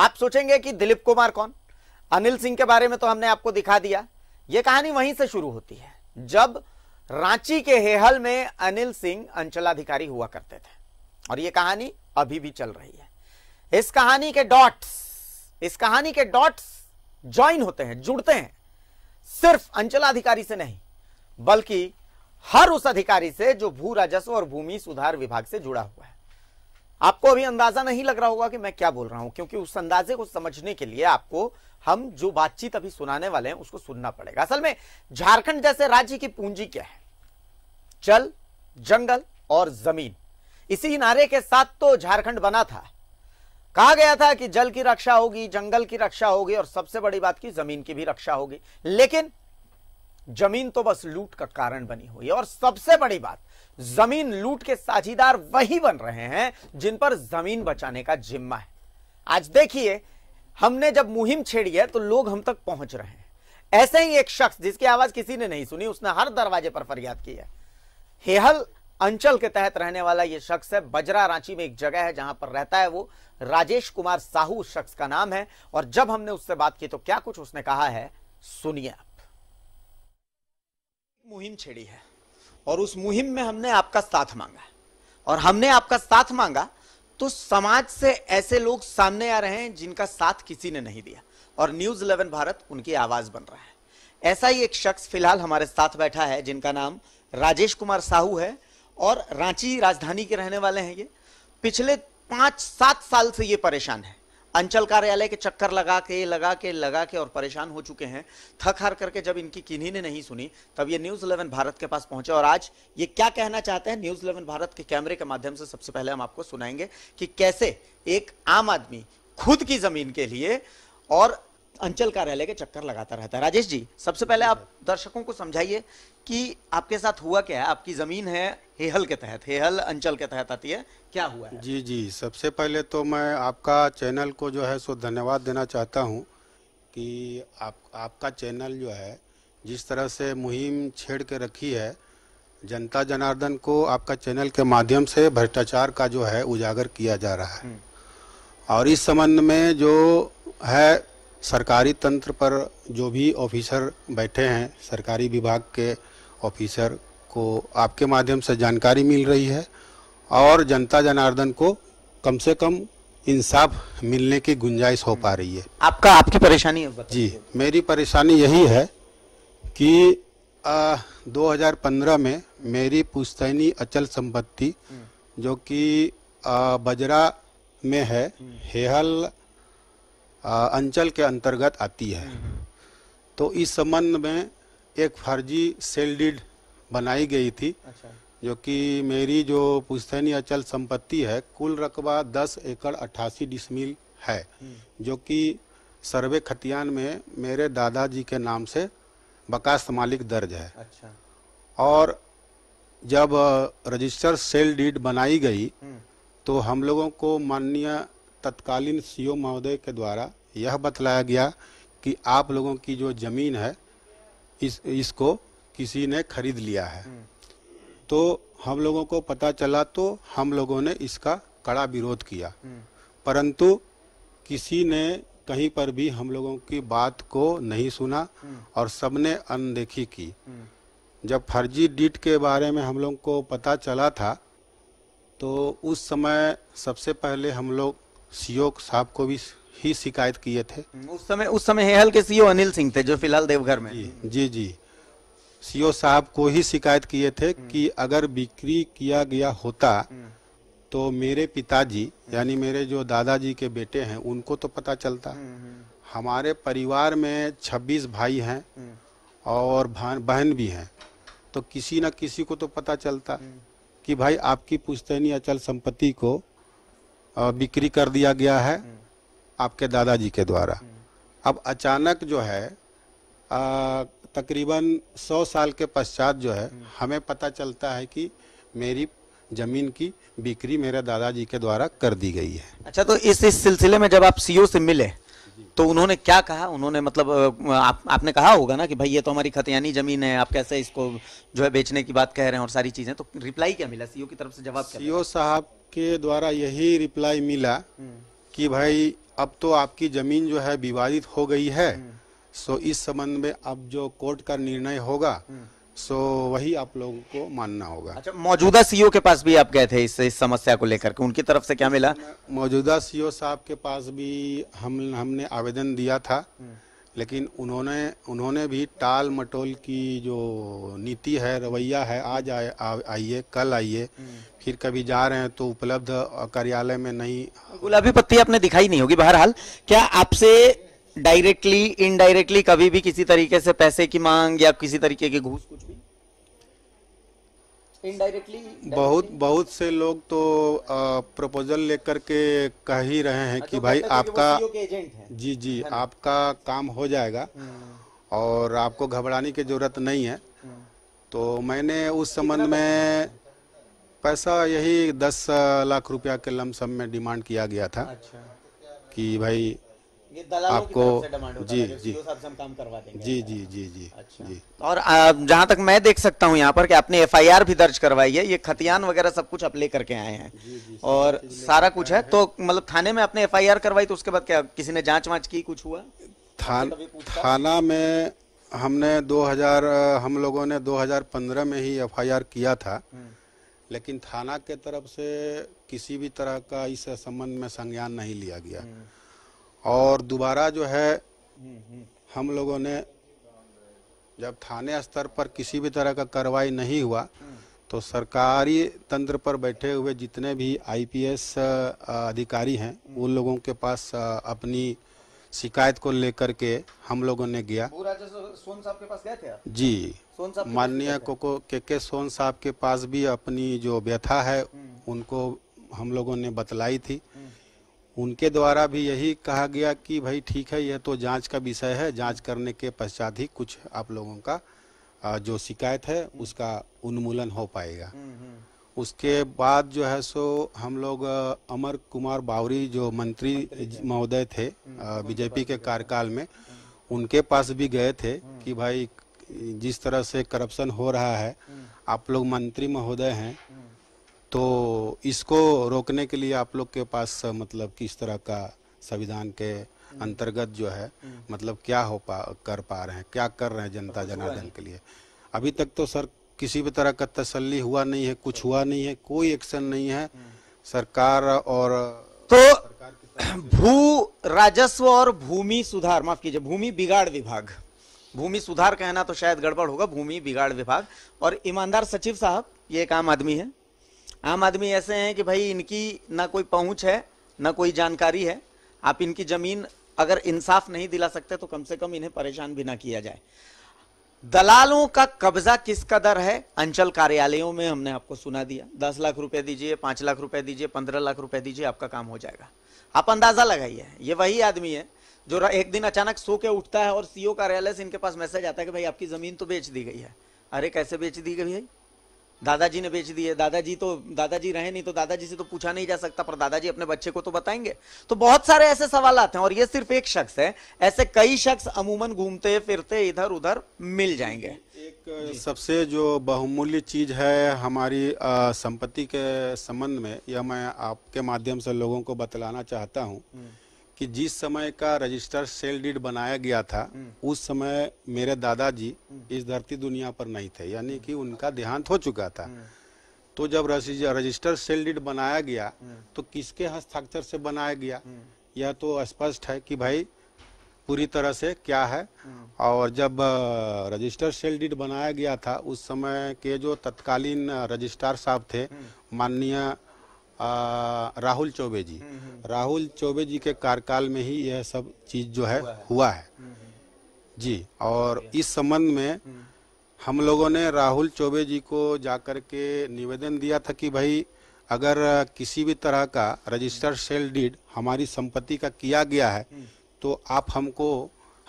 आप सोचेंगे कि दिलीप कुमार कौन अनिल सिंह के बारे में तो हमने आपको दिखा दिया यह कहानी वहीं से शुरू होती है जब रांची के हेहल में अनिल सिंह अंचलाधिकारी हुआ करते थे और यह कहानी अभी भी चल रही है इस कहानी के डॉट्स इस कहानी के डॉट्स ज्वाइन होते हैं जुड़ते हैं सिर्फ अंचलाधिकारी से नहीं बल्कि हर उस अधिकारी से जो भू राजस्व और भूमि सुधार विभाग से जुड़ा हुआ है आपको अभी अंदाजा नहीं लग रहा होगा कि मैं क्या बोल रहा हूं क्योंकि उस अंदाजे को समझने के लिए आपको हम जो बातचीत अभी सुनाने वाले हैं उसको सुनना पड़ेगा असल में झारखंड जैसे राज्य की पूंजी क्या है जल जंगल और जमीन इसी नारे के साथ तो झारखंड बना था कहा गया था कि जल की रक्षा होगी जंगल की रक्षा होगी और सबसे बड़ी बात की जमीन की भी रक्षा होगी लेकिन जमीन तो बस लूट का कारण बनी हुई है और सबसे बड़ी बात जमीन लूट के साझीदार वही बन रहे हैं जिन पर जमीन बचाने का जिम्मा है आज देखिए हमने जब मुहिम छेड़ी है तो लोग हम तक पहुंच रहे हैं ऐसे ही एक शख्स जिसकी आवाज किसी ने नहीं सुनी उसने हर दरवाजे पर फरियाद की है हेहल अंचल के तहत रहने वाला यह शख्स है बजरा रांची में एक जगह है जहां पर रहता है वो राजेश कुमार साहू उस शख्स का नाम है और जब हमने उससे बात की तो क्या कुछ उसने कहा है सुनिए आप मुहिम छेड़ी है और उस मुहिम में हमने आपका साथ मांगा और हमने आपका साथ मांगा तो समाज से ऐसे लोग सामने आ रहे हैं जिनका साथ किसी ने नहीं दिया और न्यूज इलेवन भारत उनकी आवाज बन रहा है ऐसा ही एक शख्स फिलहाल हमारे साथ बैठा है जिनका नाम राजेश कुमार साहू है और रांची राजधानी के रहने वाले हैं ये पिछले पांच सात साल से ये परेशान है अंचल कार्यालय के चक्कर लगा के लगा के लगा के और परेशान हो चुके हैं थक हार करके जब इनकी किन्हीं ने नहीं सुनी तब ये न्यूज इलेवन भारत के पास पहुंचे और आज ये क्या कहना चाहते हैं न्यूज इलेवन भारत के कैमरे के माध्यम से सबसे पहले हम आपको सुनाएंगे कि कैसे एक आम आदमी खुद की जमीन के लिए और अंचल कार्यालय के चक्कर लगाता रहता है राजेश जी सबसे पहले आप दर्शकों को समझाइए कि आपके साथ हुआ क्या है आपकी ज़मीन है हेहल के तहत हेहल अंचल के तहत आती है क्या हुआ है जी जी सबसे पहले तो मैं आपका चैनल को जो है सो धन्यवाद देना चाहता हूँ कि आप आपका चैनल जो है जिस तरह से मुहिम छेड़ के रखी है जनता जनार्दन को आपका चैनल के माध्यम से भ्रष्टाचार का जो है उजागर किया जा रहा है हम्म। और इस संबंध में जो है सरकारी तंत्र पर जो भी ऑफिसर बैठे हैं सरकारी विभाग के ऑफिसर को आपके माध्यम से जानकारी मिल रही है और जनता जनार्दन को कम से कम इंसाफ मिलने की गुंजाइश हो पा रही है आपका आपकी परेशानी है जी मेरी परेशानी यही है कि आ, 2015 में मेरी पुस्तैनी अचल संपत्ति हम्म। जो कि बजरा में है हम्म। हेहल अंचल के अंतर्गत आती है हम्म, हम्म। तो इस संबंध में एक फर्जी सेल डीड बनाई गई थी अच्छा। जो कि मेरी जो पुस्तैनी अचल संपत्ति है कुल रकबा 10 एकड़ अट्ठासी डिसमिल है हम्म। जो कि सर्वे खतियान में मेरे दादाजी के नाम से बकास मालिक दर्ज है अच्छा। और जब रजिस्टर सेल डीड बनाई गई तो हम लोगों को माननीय तत्कालीन सीओ महोदय के द्वारा यह बतलाया गया कि आप लोगों की जो जमीन है इस इसको किसी ने खरीद लिया है हम्म। तो हम लोगों को पता चला तो हम लोगों ने इसका कड़ा विरोध किया हम्म। परंतु किसी ने कहीं पर भी हम लोगों की बात को नहीं सुना हम्म। और सबने अनदेखी की जब फर्जी डीट के बारे में हम लोगों को पता चला था तो उस समय सबसे पहले हम लोग सीओ साहब को भी ही शिकायत किए थे उस समय उस समय हेहल के सीओ अनिल सिंह थे जो फिलहाल देवघर में जी जी, सीओ साहब को ही शिकायत किए थे हम्म। कि अगर बिक्री किया गया होता हम्म। तो मेरे पिताजी यानी मेरे जो दादाजी के बेटे हैं उनको तो पता चलता हम्म, हमारे परिवार में 26 भाई हैं और बहन भी हैं तो किसी न किसी को तो पता चलता कि भाई आपकी पुश्तैनी अचल संपत्ति को बिक्री कर दिया गया है हम्म। आपके दादाजी के द्वारा हम्म। अब अचानक जो है आ, तकरीबन सौ साल के पश्चात जो है हम्म। हमें पता चलता है कि मेरी जमीन की बिक्री मेरे दादाजी के द्वारा कर दी गई है अच्छा तो इस इस सिलसिले में जब आप सीईओ e से मिले तो उन्होंने क्या कहा उन्होंने मतलब आप, आपने कहा होगा ना कि भाई ये तो हमारी खतियानी जमीन है आप कैसे इसको जो है बेचने की बात कह रहे हैं और सारी चीजें तो रिप्लाई क्या मिला सीओ की तरफ से जवाब सीओ साहब के द्वारा यही रिप्लाई मिला हम्म। कि भाई अब तो आपकी जमीन जो है विवादित हो गई है हम्म। सो इस संबंध में अब जो कोर्ट का निर्णय होगा हम्म। सो वही आप लोगों को मानना होगा अच्छा मौजूदा सीईओ e के पास भी आप गए थे इस, इस समस्या को लेकर के उनकी तरफ से क्या मिला मौजूदा सीईओ e साहब के पास भी हम हमने आवेदन दिया था लेकिन उन्होंने उन्होंने भी टाल मटोल की जो नीति है रवैया है आज आइए कल आइए फिर कभी जा रहे हैं तो उपलब्ध कार्यालय में नहीं गुलाबी पत्ती आपने दिखाई नहीं होगी बहरहाल क्या आपसे डायरेक्टली इनडायरेक्टली कभी भी किसी तरीके से पैसे की मांग या किसी तरीके की घूस कुछ भी इनडायरेक्टली बहुत बहुत से लोग तो प्रपोजल लेकर के कह ही रहे हैं हाँ, कि तो भाई आपका जी जी आपका काम हो जाएगा हम्म। और आपको घबराने की जरूरत नहीं है हम्म। तो मैंने उस संबंध में पैसा यही दस लाख रुपया के लमसम में डिमांड किया गया था अच्छा। कि भाई आपको जी जी जी जी जी जी अच्छा। जी और जहाँ तक मैं देख सकता हूँ यहाँ पर कि आपने एफआईआर भी दर्ज करवाई है ये खतियान वगैरह सब कुछ आप ले करके आए हैं और सारा कुछ है तो मतलब थाने में आपने एफआईआर करवाई तो उसके बाद क्या किसी ने जांच वाँच की कुछ हुआ थाना में हमने 2000 हम लोगों ने 2015 में ही एफ किया था हम्म। लेकिन थाना के तरफ से किसी भी तरह का इस संबंध में संज्ञान नहीं लिया गया हम्म। और दोबारा जो है हम्म, हम्म। हम लोगों ने जब थाने स्तर पर किसी भी तरह का कार्रवाई नहीं हुआ हम्म। तो सरकारी तंत्र पर बैठे हुए जितने भी आईपीएस अधिकारी हैं उन लोगों के पास अपनी शिकायत को लेकर के हम लोगों ने गया सोन साहब के पास गए थे जी माननीय कोको के के सोन साहब के पास भी अपनी जो व्यथा है उनको हम लोगों ने बतलाई थी उनके द्वारा भी यही कहा गया कि भाई ठीक है यह तो जांच का विषय है जांच करने के पश्चात ही कुछ आप लोगों का जो शिकायत है उसका उन्मूलन हो पाएगा हम्म, हम्म। उसके बाद जो है सो हम लोग अमर कुमार बावरी जो मंत्री महोदय थे हम्म, बीजेपी के कार्यकाल में उनके पास भी गए थे कि भाई जिस तरह से करप्शन हो रहा है आप लोग मंत्री महोदय हैं तो इसको रोकने के लिए आप लोग के पास मतलब किस तरह का संविधान के अंतर्गत जो है मतलब क्या हो पा कर पा रहे हैं क्या कर रहे हैं जनता जनार्दन के लिए अभी तक तो सर किसी भी तरह का तसल्ली हुआ नहीं है कुछ हुआ नहीं है कोई एक्शन नहीं है सरकार और तो भू राजस्व और भूमि सुधार माफ कीजिए भूमि बिगाड़ विभाग भूमि सुधार कहना तो शायद गड़बड़ होगा भूमि बिगाड़ विभाग और ईमानदार सचिव साहब ये एक आम आदमी है आम आदमी ऐसे हैं कि भाई इनकी ना कोई पहुंच है ना कोई जानकारी है आप इनकी ज़मीन अगर इंसाफ नहीं दिला सकते तो कम से कम इन्हें परेशान भी ना किया जाए दलालों का कब्जा किस कदर है अंचल कार्यालयों में हमने आपको सुना दिया दस लाख रुपए दीजिए पांच लाख रुपए दीजिए पंद्रह लाख रुपए दीजिए आपका काम हो जाएगा आप अंदाजा लगाइए ये वही आदमी है जो एक दिन अचानक सो के उठता है और सीओ कार्यालय से इनके पास मैसेज आता है कि भाई आपकी जमीन तो बेच दी गई है अरे कैसे बेच दी गई है दादाजी ने बेच दिए दादाजी तो दादाजी रहे नहीं तो दादाजी से तो पूछा नहीं जा सकता पर दादाजी अपने बच्चे को तो बताएंगे तो बहुत सारे ऐसे सवाल आते हैं और ये सिर्फ एक शख्स है ऐसे कई शख्स अमूमन घूमते फिरते इधर उधर मिल जाएंगे एक सबसे जो बहुमूल्य चीज है हमारी संपत्ति के संबंध में यह मैं आपके माध्यम से लोगों को बतलाना चाहता हूँ हम्म। कि जिस समय का रजिस्टर सेल डीड बनाया गया था हम्म। उस समय मेरे दादाजी हम्म। इस धरती दुनिया पर नहीं थे यानी कि हम्म। उनका देहांत हो चुका था तो जब रजिस्टर सेल डीड बनाया गया तो किसके हस्ताक्षर से बनाया गया यह तो स्पष्ट है कि भाई पूरी तरह से क्या है और जब रजिस्टर सेल डीड बनाया गया था उस समय के जो तत्कालीन रजिस्ट्रार साहब थे माननीय राहुल चौबे जी हम्म, हम्म। राहुल चौबे जी के कार्यकाल में ही यह सब चीज़ जो है हुआ है हम्म, जी और इस संबंध में हम लोगों ने राहुल चौबे जी को जाकर के निवेदन दिया था कि भाई अगर किसी भी तरह का रजिस्टर सेल डीड हमारी संपत्ति का किया गया है तो आप हमको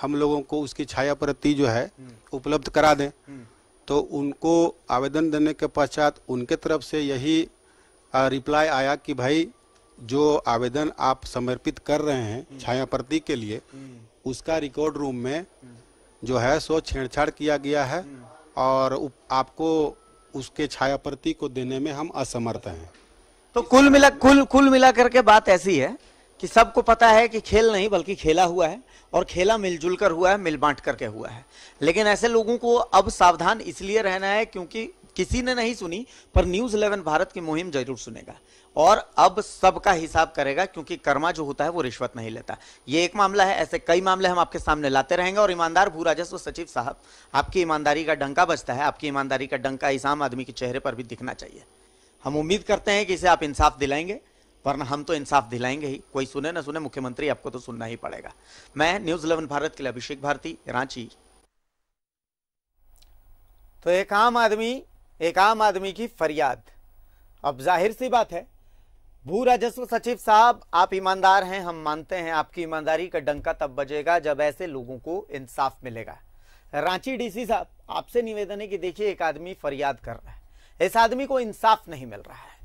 हम लोगों को उसकी छाया प्रति जो है उपलब्ध करा दें तो उनको आवेदन देने के पश्चात उनके तरफ से यही रिप्लाई आया कि भाई जो आवेदन आप समर्पित कर रहे हैं हम्म। छाया के लिए हम्म। उसका रिकॉर्ड रूम में हम्म। जो है सो छेड़छाड़ किया गया है और आपको उसके छाया प्रति को देने में हम असमर्थ हैं तो कुल मिला कुल कुल मिला करके बात ऐसी है कि सबको पता है कि खेल नहीं बल्कि खेला हुआ है और खेला मिलजुल कर हुआ है मिल बांट करके हुआ है लेकिन ऐसे लोगों को अब सावधान इसलिए रहना है क्योंकि किसी ने नहीं सुनी पर न्यूज इलेवन भारत की मुहिम जरूर सुनेगा और अब सबका हिसाब करेगा क्योंकि कर्मा जो होता है वो रिश्वत नहीं लेता ये एक मामला है ऐसे कई मामले हम आपके सामने लाते रहेंगे और ईमानदार भू राजस्व सचिव साहब आपकी ईमानदारी का डंका बचता है आपकी ईमानदारी का डंका इस आम आदमी के चेहरे पर भी दिखना चाहिए हम उम्मीद करते हैं कि इसे आप इंसाफ दिलाएंगे वरना हम तो इंसाफ दिलाएंगे ही कोई सुने ना सुने मुख्यमंत्री आपको तो सुनना ही पड़ेगा मैं न्यूज इलेवन भारत के लिए अभिषेक भारती रांची तो एक आम आदमी एक आम आदमी की फरियाद अब जाहिर सी बात है भू राजस्व सचिव साहब आप ईमानदार हैं हम मानते हैं आपकी ईमानदारी का डंका तब बजेगा जब ऐसे लोगों को इंसाफ मिलेगा रांची डीसी साहब आपसे निवेदन है कि देखिए एक आदमी फरियाद कर रहा है इस आदमी को इंसाफ नहीं मिल रहा है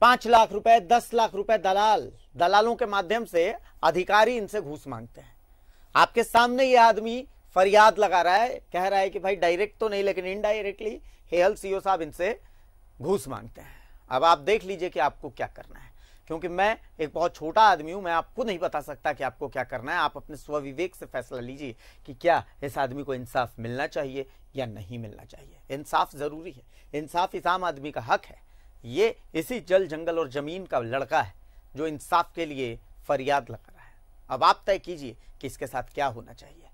पांच लाख रुपए दस लाख रुपए दलाल दलालों के माध्यम से अधिकारी इनसे घूस मांगते हैं आपके सामने ये आदमी फरियाद लगा रहा है कह रहा है कि भाई डायरेक्ट तो नहीं लेकिन इनडायरेक्टली हेहल सीओ साहब इनसे घूस मांगते हैं अब आप देख लीजिए कि आपको क्या करना है क्योंकि मैं एक बहुत छोटा आदमी हूं मैं आपको नहीं बता सकता कि आपको क्या करना है आप अपने स्वविवेक से फैसला लीजिए कि क्या इस आदमी को इंसाफ मिलना चाहिए या नहीं मिलना चाहिए इंसाफ ज़रूरी है इंसाफ इस आम आदमी का हक है ये इसी जल जंगल और ज़मीन का लड़का है जो इंसाफ के लिए फरियाद लगा रहा है अब आप तय कीजिए कि इसके साथ क्या होना चाहिए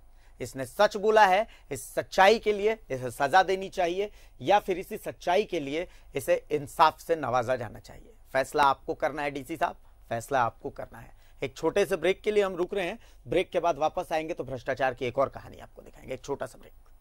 इसने सच बोला है इस सच्चाई के लिए इसे सजा देनी चाहिए या फिर इसी सच्चाई के लिए इसे इंसाफ से नवाजा जाना चाहिए फैसला आपको करना है डीसी साहब फैसला आपको करना है एक छोटे से ब्रेक के लिए हम रुक रहे हैं ब्रेक के बाद वापस आएंगे तो भ्रष्टाचार की एक और कहानी आपको दिखाएंगे एक छोटा सा ब्रेक